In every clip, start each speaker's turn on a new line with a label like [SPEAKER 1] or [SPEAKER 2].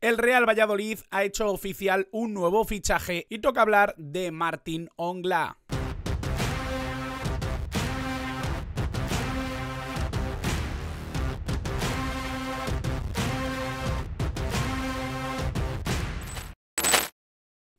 [SPEAKER 1] El Real Valladolid ha hecho oficial un nuevo fichaje y toca hablar de Martín Ongla.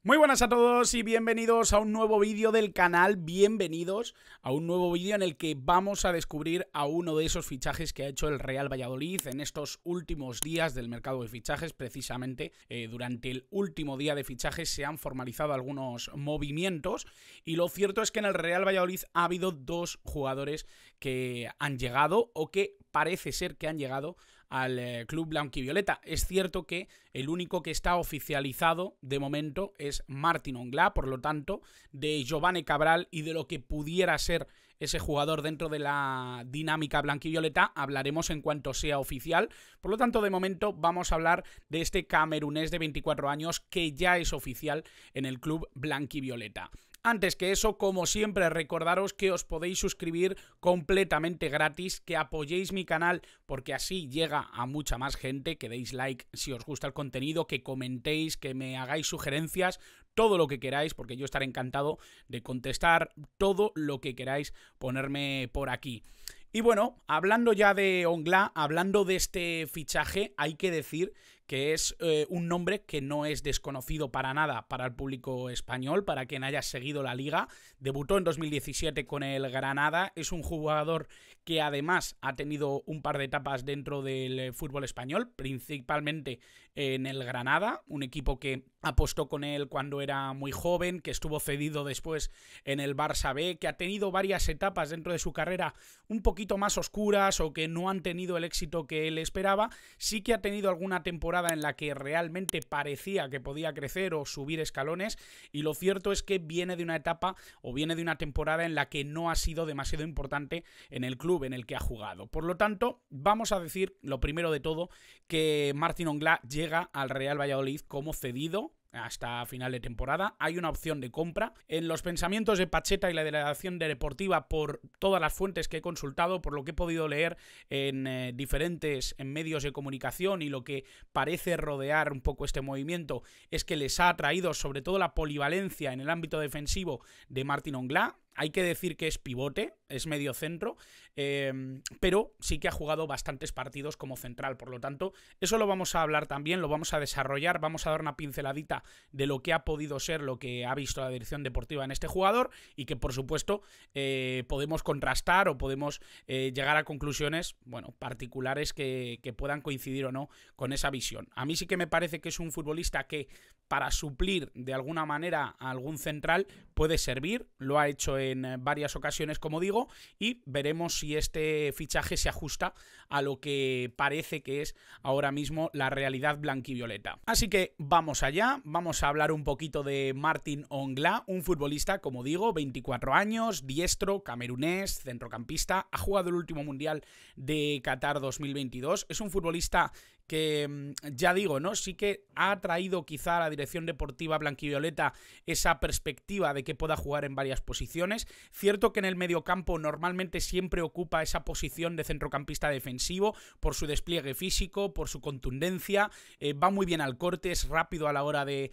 [SPEAKER 1] Muy buenas a todos y bienvenidos a un nuevo vídeo del canal, bienvenidos a un nuevo vídeo en el que vamos a descubrir a uno de esos fichajes que ha hecho el Real Valladolid en estos últimos días del mercado de fichajes, precisamente eh, durante el último día de fichajes se han formalizado algunos movimientos y lo cierto es que en el Real Valladolid ha habido dos jugadores que han llegado o que parece ser que han llegado al eh, club blanquivioleta. Es cierto que el único que está oficializado de momento es Martín Ongla, por lo tanto, de Giovanni Cabral y de lo que pudiera ser ese jugador dentro de la dinámica blanquivioleta, hablaremos en cuanto sea oficial. Por lo tanto, de momento vamos a hablar de este camerunés de 24 años que ya es oficial en el club blanquivioleta. Antes que eso, como siempre, recordaros que os podéis suscribir completamente gratis, que apoyéis mi canal porque así llega a mucha más gente, que deis like si os gusta el contenido, que comentéis, que me hagáis sugerencias, todo lo que queráis, porque yo estaré encantado de contestar todo lo que queráis ponerme por aquí. Y bueno, hablando ya de Ongla, hablando de este fichaje, hay que decir que es eh, un nombre que no es desconocido para nada para el público español, para quien haya seguido la liga. Debutó en 2017 con el Granada, es un jugador que además ha tenido un par de etapas dentro del eh, fútbol español, principalmente en el Granada, un equipo que apostó con él cuando era muy joven, que estuvo cedido después en el Barça B, que ha tenido varias etapas dentro de su carrera un poquito más oscuras o que no han tenido el éxito que él esperaba, sí que ha tenido alguna temporada en la que realmente parecía que podía crecer o subir escalones y lo cierto es que viene de una etapa o viene de una temporada en la que no ha sido demasiado importante en el club en el que ha jugado. Por lo tanto, vamos a decir lo primero de todo que Martin Ongla llega al Real Valladolid como cedido hasta final de temporada. Hay una opción de compra. En los pensamientos de Pacheta y la delegación de deportiva, por todas las fuentes que he consultado, por lo que he podido leer en eh, diferentes en medios de comunicación y lo que parece rodear un poco este movimiento, es que les ha atraído sobre todo la polivalencia en el ámbito defensivo de Martin Onglá hay que decir que es pivote, es medio centro, eh, pero sí que ha jugado bastantes partidos como central. Por lo tanto, eso lo vamos a hablar también, lo vamos a desarrollar, vamos a dar una pinceladita de lo que ha podido ser, lo que ha visto la dirección deportiva en este jugador y que, por supuesto, eh, podemos contrastar o podemos eh, llegar a conclusiones, bueno, particulares que, que puedan coincidir o no con esa visión. A mí sí que me parece que es un futbolista que, para suplir de alguna manera a algún central, puede servir, lo ha hecho en eh, varias ocasiones, como digo, y veremos si este fichaje se ajusta a lo que parece que es ahora mismo la realidad blanquivioleta. Así que vamos allá, vamos a hablar un poquito de Martin Ongla, un futbolista, como digo, 24 años, diestro, camerunés, centrocampista, ha jugado el último Mundial de Qatar 2022, es un futbolista que mm, ya digo, ¿no? Sí que ha traído quizá a la dirección deportiva blanquivioleta esa perspectiva de que pueda jugar en varias posiciones. Cierto que en el mediocampo normalmente siempre ocupa esa posición de centrocampista defensivo por su despliegue físico, por su contundencia, eh, va muy bien al corte, es rápido a la hora de,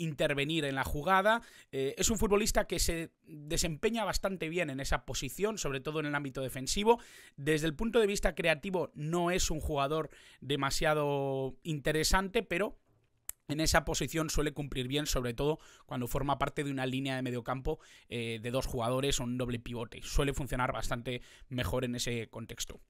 [SPEAKER 1] intervenir en la jugada. Eh, es un futbolista que se desempeña bastante bien en esa posición, sobre todo en el ámbito defensivo. Desde el punto de vista creativo no es un jugador demasiado demasiado interesante, pero en esa posición suele cumplir bien, sobre todo cuando forma parte de una línea de mediocampo campo eh, de dos jugadores o un doble pivote. Suele funcionar bastante mejor en ese contexto.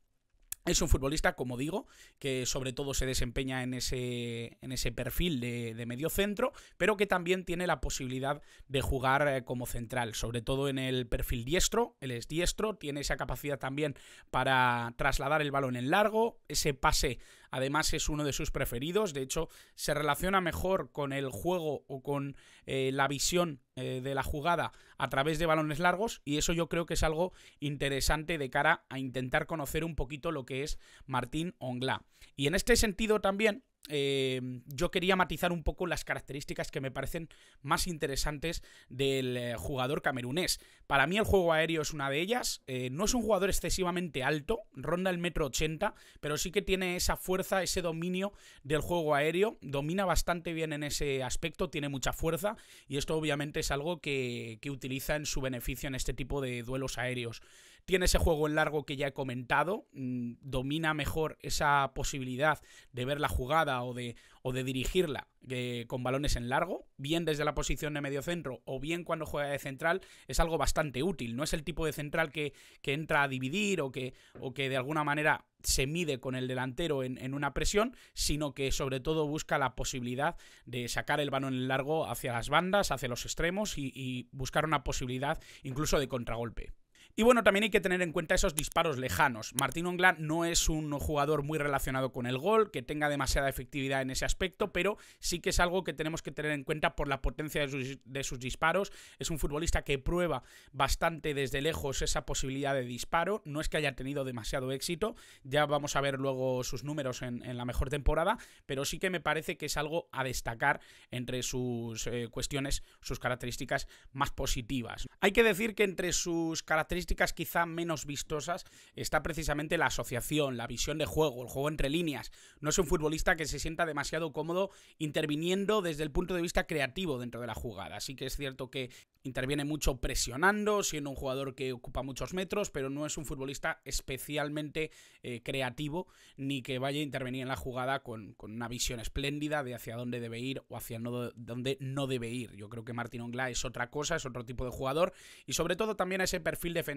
[SPEAKER 1] Es un futbolista, como digo, que sobre todo se desempeña en ese, en ese perfil de, medio centro, pero que también tiene la posibilidad de jugar eh, como central, sobre todo en el perfil diestro. Él es diestro, tiene esa capacidad también para trasladar el balón en largo, ese pase Además es uno de sus preferidos, de hecho se relaciona mejor con el juego o con eh, la visión eh, de la jugada a través de balones largos y eso yo creo que es algo interesante de cara a intentar conocer un poquito lo que es Martín Onglá. Y en este sentido también Em, yo quería matizar un poco las características que me parecen más interesantes del eh, jugador camerunés. Para mí el juego aéreo es una de ellas. Eh, no es un jugador excesivamente alto, ronda el metro 80, pero sí que tiene esa fuerza, ese dominio del juego aéreo. Domina bastante bien en ese aspecto, tiene mucha fuerza y esto obviamente es algo que utiliza en su beneficio en este tipo de duelos aéreos. Tiene ese juego en largo que ya he comentado, mm, domina mejor esa posibilidad de ver la jugada o de, o de dirigirla eh, con balones en largo, bien desde la posición de medio centro o bien cuando juega de central, es algo bastante útil. No es el tipo de central que, que entra a dividir o que, o que de alguna manera se mide con el delantero en, una presión, sino que sobre todo busca la posibilidad de sacar el balón en largo hacia las bandas, hacia los extremos y buscar una posibilidad incluso de contragolpe. Y bueno, también hay que tener en cuenta esos disparos lejanos. Martín Onglán no es un jugador muy relacionado con el gol, que tenga demasiada efectividad en ese aspecto, pero sí que es algo que tenemos que tener en cuenta por la potencia de sus, disparos. Es un futbolista que prueba bastante desde lejos esa posibilidad de disparo. No es que haya tenido demasiado éxito, ya vamos a ver luego sus números en, la mejor temporada, pero sí que me parece que es algo a destacar entre sus eh, cuestiones, sus características más positivas. Hay que decir que entre sus características quizá menos vistosas está precisamente la asociación, la visión de juego, el juego entre líneas. No es un futbolista que se sienta demasiado cómodo interviniendo desde el punto de vista creativo dentro de la jugada. Así que es cierto que interviene mucho presionando, siendo un jugador que ocupa muchos metros, pero no es un futbolista especialmente eh, creativo ni que vaya a intervenir en la jugada con, una visión espléndida de hacia dónde debe ir o hacia no, dónde no debe ir. Yo creo que Martín Ongla es otra cosa, es otro tipo de jugador y sobre todo también ese perfil defensivo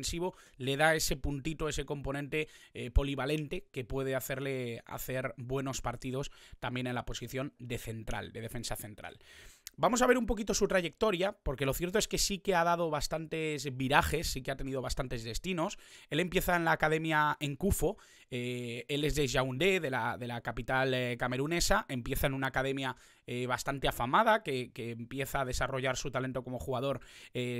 [SPEAKER 1] le da ese puntito, ese componente eh, polivalente que puede hacerle hacer buenos partidos también en la posición de central, de defensa central. Vamos a ver un poquito su trayectoria, porque lo cierto es que sí que ha dado bastantes virajes, sí que ha tenido bastantes destinos. Él empieza en la academia en Cufo, eh, él es de Yaoundé, de la, capital eh, camerunesa, empieza en una academia eh, bastante afamada, que, que, empieza a desarrollar su talento como jugador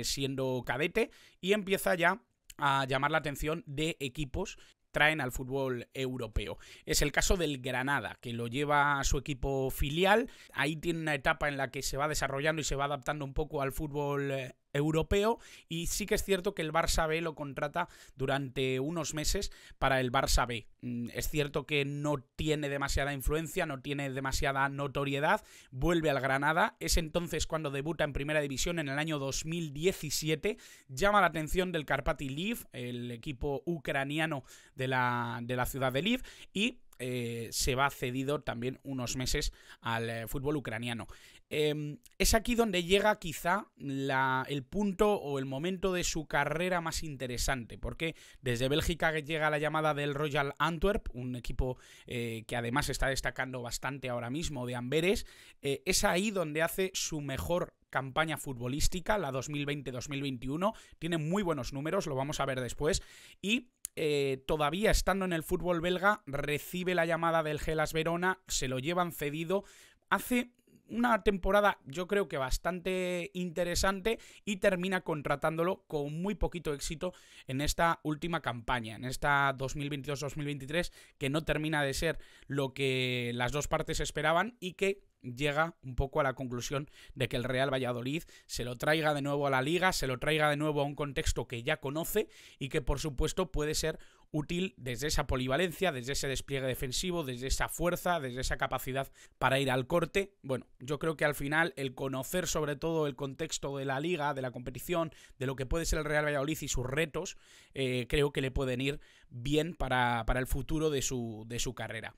[SPEAKER 1] siendo cadete y empieza ya a llamar la atención de equipos traen al fútbol europeo. Es el caso del Granada, que lo lleva a su equipo filial. Ahí tiene una etapa en la que se va desarrollando y se va adaptando un poco al fútbol eh, europeo y sí que es cierto que el Barça B lo contrata durante unos meses para el Barça B. Mm, es cierto que no tiene demasiada influencia, no tiene demasiada notoriedad, vuelve al Granada, es entonces cuando debuta en Primera División en el año 2017, llama la atención del Karpaty Lviv, el equipo ucraniano de la, ciudad de Lviv, y eh, se va cedido también unos meses al eh, fútbol ucraniano. Em, es aquí donde llega quizá el punto o el momento de su carrera más interesante, porque desde Bélgica llega la llamada del Royal Antwerp, un equipo eh, que además está destacando bastante ahora mismo de Amberes. Eh, es ahí donde hace su mejor campaña futbolística, la 2020-2021. Tiene muy buenos números, lo vamos a ver después. Y eh, todavía estando en el fútbol belga, recibe la llamada del Gelas Verona, se lo llevan cedido, hace una temporada yo creo que bastante interesante y termina contratándolo con muy poquito éxito en esta última campaña, en esta 2022-2023 que no termina de ser lo que las dos partes esperaban y que llega un poco a la conclusión de que el Real Valladolid se lo traiga de nuevo a la liga, se lo traiga de nuevo a un contexto que ya conoce y que por supuesto puede ser útil desde esa polivalencia, desde ese despliegue defensivo, desde esa fuerza, desde esa capacidad para ir al corte. Bueno, yo creo que al final el conocer sobre todo el contexto de la liga, de la competición, de lo que puede ser el Real Valladolid y sus retos, eh, creo que le pueden ir bien para, para el futuro de su, de su carrera.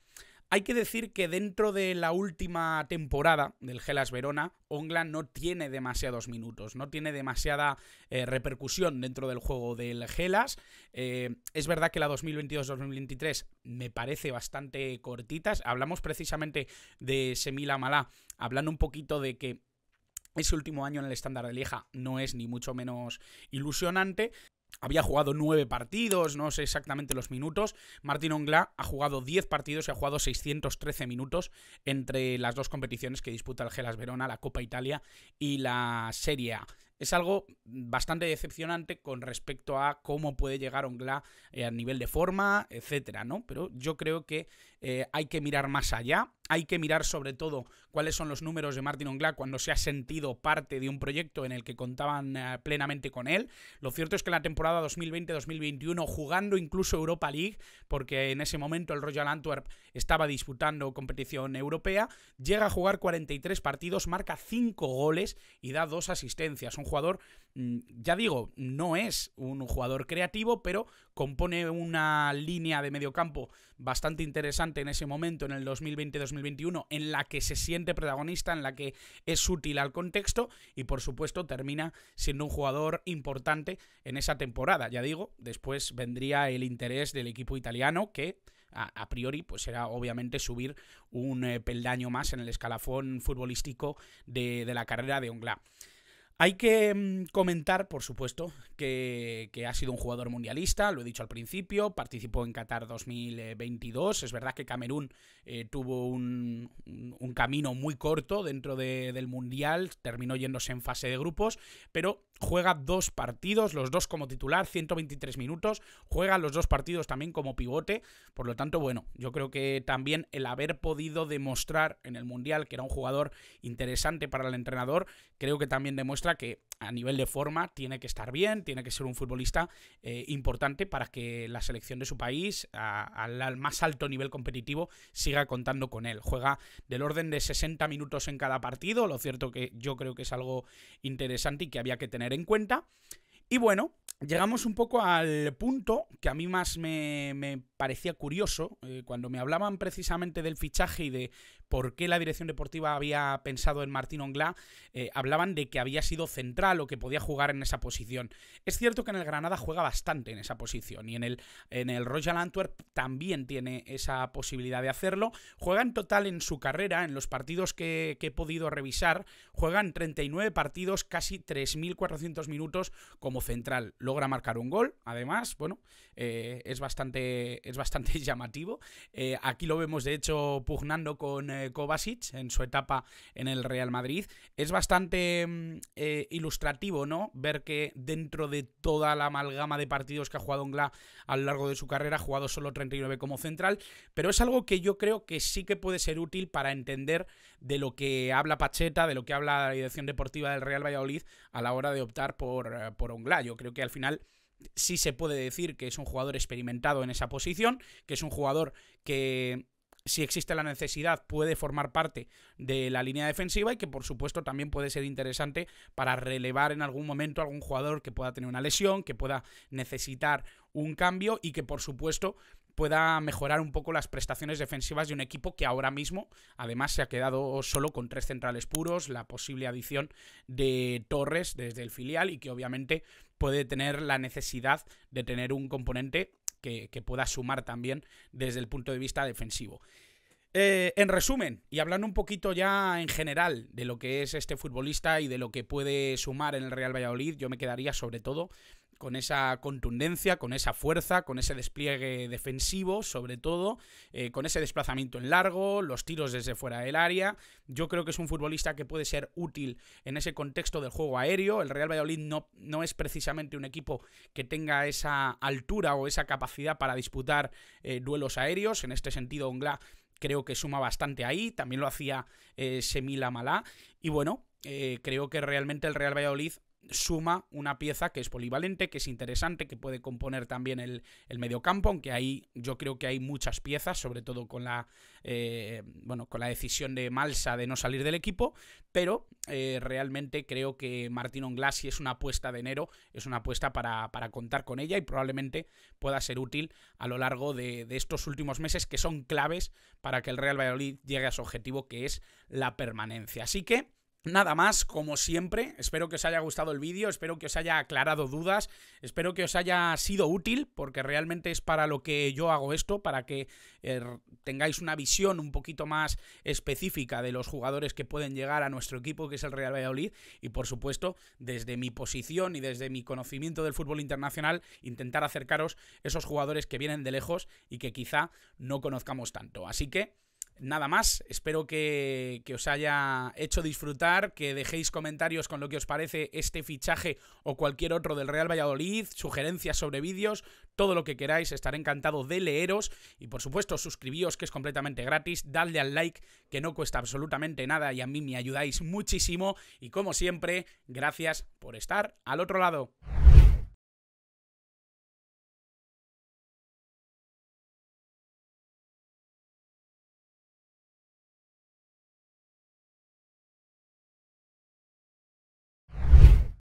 [SPEAKER 1] Hay que decir que dentro de la última temporada del Gelas Verona, Ongla no tiene demasiados minutos, no tiene demasiada eh, repercusión dentro del juego del Gelas. Eh, es verdad que la 2022-2023 me parece bastante cortitas. Hablamos precisamente de Semila Malá, hablando un poquito de que ese último año en el estándar de Lieja no es ni mucho menos ilusionante, había jugado nueve partidos, no sé exactamente los minutos. Martín Ongla ha jugado 10 partidos y ha jugado 613 minutos entre las dos competiciones que disputa el Gelas Verona, la Copa Italia y la Serie A. Es algo bastante decepcionante con respecto a cómo puede llegar Ongla eh, a nivel de forma, etcétera, ¿no? Pero yo creo que eh, hay que mirar más allá hay que mirar sobre todo cuáles son los números de Martin Ongla cuando se ha sentido parte de un proyecto en el que contaban eh, plenamente con él. Lo cierto es que la temporada 2020-2021, jugando incluso Europa League, porque en ese momento el Royal Antwerp estaba disputando competición europea, llega a jugar 43 partidos, marca 5 goles y da 2 asistencias. Un jugador, mm, ya digo, no es un jugador creativo, pero compone una línea de campo bastante interesante en ese momento, en el 2020-2021, en la que se siente protagonista, en la que es útil al contexto y por supuesto termina siendo un jugador importante en esa temporada. Ya digo, después vendría el interés del equipo italiano que a, priori, pues obviamente subir un eh, peldaño más en el escalafón futbolístico de, la carrera de Ongla. Hay que mm, comentar, por supuesto, que, ha sido un jugador mundialista, lo he dicho al principio, participó en Qatar 2022. Es verdad que Camerún eh, tuvo un, camino muy corto dentro del mundial, terminó yéndose en fase de grupos, pero Juega dos partidos, los dos como titular, 123 minutos. Juega los dos partidos también como pivote. Por lo tanto, bueno, yo creo que también el haber podido demostrar en el Mundial que era un jugador interesante para el entrenador, creo que también demuestra que a nivel de forma tiene que estar bien, tiene que ser un futbolista eh, importante para que la selección de su país al más alto nivel competitivo siga contando con él. Juega del orden de 60 minutos en cada partido. Lo cierto que yo creo que es algo interesante y que había que tener en cuenta. Y bueno, llegamos un poco al punto que a mí más me, parecía curioso, eh, cuando me hablaban precisamente del fichaje y de por qué la dirección deportiva había pensado en Martín Onglá, eh, hablaban de que había sido central o que podía jugar en esa posición. Es cierto que en el Granada juega bastante en esa posición y en el, en el Royal Antwerp también tiene esa posibilidad de hacerlo. Juega en total en su carrera, en los partidos que, he podido revisar, juegan 39 partidos, casi 3.400 minutos como central. Logra marcar un gol, además, bueno, eh, es, bastante, es bastante llamativo. Eh, aquí lo vemos, de hecho, pugnando con eh, Kovacic en su etapa en el Real Madrid. Es bastante mm, eh, ilustrativo, ¿no? Ver que dentro de toda la amalgama de partidos que ha jugado Ongla a lo largo de su carrera, ha jugado solo 39 como central, pero es algo que yo creo que sí que puede ser útil para entender de lo que habla Pacheta, de lo que habla la dirección deportiva del Real Valladolid a la hora de optar por, eh, por Ongla. Yo creo que al final sí se puede decir que es un jugador experimentado en esa posición, que es un jugador que si existe la necesidad, puede formar parte de la línea defensiva y que por supuesto también puede ser interesante para relevar en algún momento a algún jugador que pueda tener una lesión, que pueda necesitar un cambio y que por supuesto pueda mejorar un poco las prestaciones defensivas de un equipo que ahora mismo además se ha quedado solo con tres centrales puros, la posible adición de Torres desde el filial y que obviamente puede tener la necesidad de tener un componente que, pueda sumar también desde el punto de vista defensivo. Eh, en resumen, y hablando un poquito ya en general de lo que es este futbolista y de lo que puede sumar en el Real Valladolid, yo me quedaría sobre todo con esa contundencia, con esa fuerza, con ese despliegue defensivo, sobre todo, eh, con ese desplazamiento en largo, los tiros desde fuera del área. Yo creo que es un futbolista que puede ser útil en ese contexto del juego aéreo. El Real Valladolid no, no es precisamente un equipo que tenga esa altura o esa capacidad para disputar eh, duelos aéreos. En este sentido, Ongla creo que suma bastante ahí. También lo hacía eh, Semila Malá. Y bueno, creo que realmente el Real Valladolid suma una pieza que es polivalente, que es interesante, que puede componer también el, el mediocampo, aunque ahí yo creo que hay muchas piezas, sobre todo con la eh, bueno, con la decisión de Malsa de no salir del equipo, pero eh, realmente creo que Martín Onglasi es una apuesta de enero, es una apuesta para, contar con ella y probablemente pueda ser útil a lo largo de, de estos últimos meses que son claves para que el Real Valladolid llegue a su objetivo que es la permanencia. Así que Nada más, como siempre, espero que os haya gustado el vídeo, espero que os haya aclarado dudas, espero que os haya sido útil, porque realmente es para lo que yo hago esto, para que eh, tengáis una visión un poquito más específica de los jugadores que pueden llegar a nuestro equipo, que es el Real Valladolid, y por supuesto, desde mi posición y desde mi conocimiento del fútbol internacional, intentar acercaros esos jugadores que vienen de lejos y que quizá no conozcamos tanto. Así que nada más. Espero que, os haya hecho disfrutar, que dejéis comentarios con lo que os parece este fichaje o cualquier otro del Real Valladolid, sugerencias sobre vídeos, todo lo que queráis. Estaré encantado de leeros y por supuesto suscribíos que es completamente gratis, dadle al like que no cuesta absolutamente nada y a mí me ayudáis muchísimo y como siempre, gracias por estar al otro lado.